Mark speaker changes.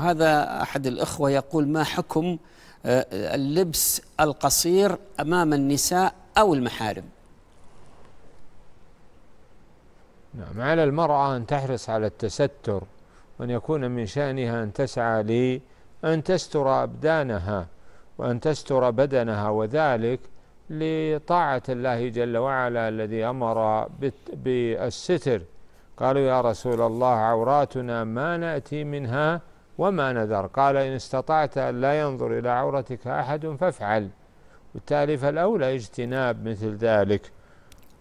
Speaker 1: هذا أحد الإخوة يقول ما حكم آه، اللبس القصير أمام النساء أو المحارم
Speaker 2: نعم على المرأة أن تحرص على التستر وأن يكون من شأنها أن تسعى لأن تستر أبدانها وأن تستر بدنها وذلك لطاعة الله جل وعلا الذي أمر بالستر قالوا يا رسول الله عوراتنا ما نأتي منها وما نذر قال إن استطعت أن لا ينظر إلى عورتك أحد فافعل وبالتالي فالأولى اجتناب مثل ذلك